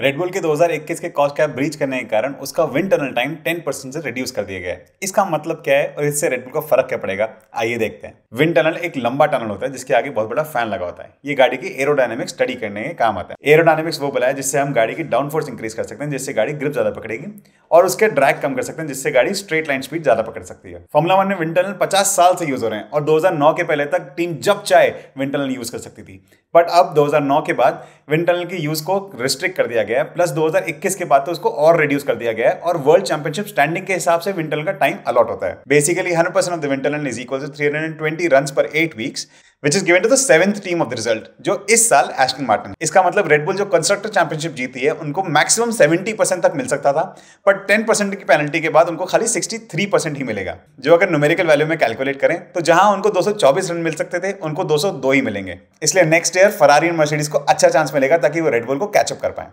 Red Bull के 2021 के cost cap breach करने के कारण उसका विन टनल टाइम 10 परसेंट से रिड्यूस कर दिया गया है इसका मतलब क्या है और इससे रेडबुल का फर्क क्या पड़ेगा आइए देखते हैं विन टनल एक लंबा टनल होता है जिसके आगे बहुत बड़ा फैन लगा होता है ये गाड़ी की एरोडायनेमिक स्टडी करने के काम आता है एरोडायनेमिक्स वो बोला है जिससे हम गाड़ी की डाउन फोर्स इंक्रीज कर सकते हैं जिससे गाड़ी ग्रिप ज्यादा पकड़ेगी और उसके ड्रैग कम कर सकते हैं जिससे गाड़ी स्ट्रेट लाइन स्पीड ज्यादा पकड़ सकती है फॉर्मुला वन में विन टनल पचास साल से यूज हो रहे हैं और दो के पहले तक टीम जब चाहे विंड टनल यूज कर सकती थी बट अब दो के बाद विंड टनल की यूज को रिस्ट्रिक्ट कर दिया दिया गया है प्लस 2021 के बाद तो उसको और रिड्यूस कर दिया गया है और वर्ल्ड चैंपियनशिप स्टैंडिंग के हिसाब से विंटल का टाइम अलॉट होता है basically hundred percent of the wind tunnel is equal to three hundred and twenty run पर eight weeks which is given to the seventh team of the result जो इस साल एस्टन मार्टिन इसका मतलब रेडबुल जो constructor championship जीती है उनको मैक्सिमम सेवेंटी परसेंट तक मिल सकता था बट टेन परसेंट की पेनल्टी के बाद उनको खाली सिक्सटी थ्री परसेंट ही मिलेगा जो अगर न्यूमेरिकल वैल्यू में कैलकुलेट करें तो जहां उनको दो सौ चौबीस रन मिल सकते थे उनको दो सौ दो ही मिलेंगे इसलिए नेक्स्ट ईयर फरारी मर्सिडीज को अच्छा चांस मिलेगा ताकि वो रेडबुल को कैचअप कर पाए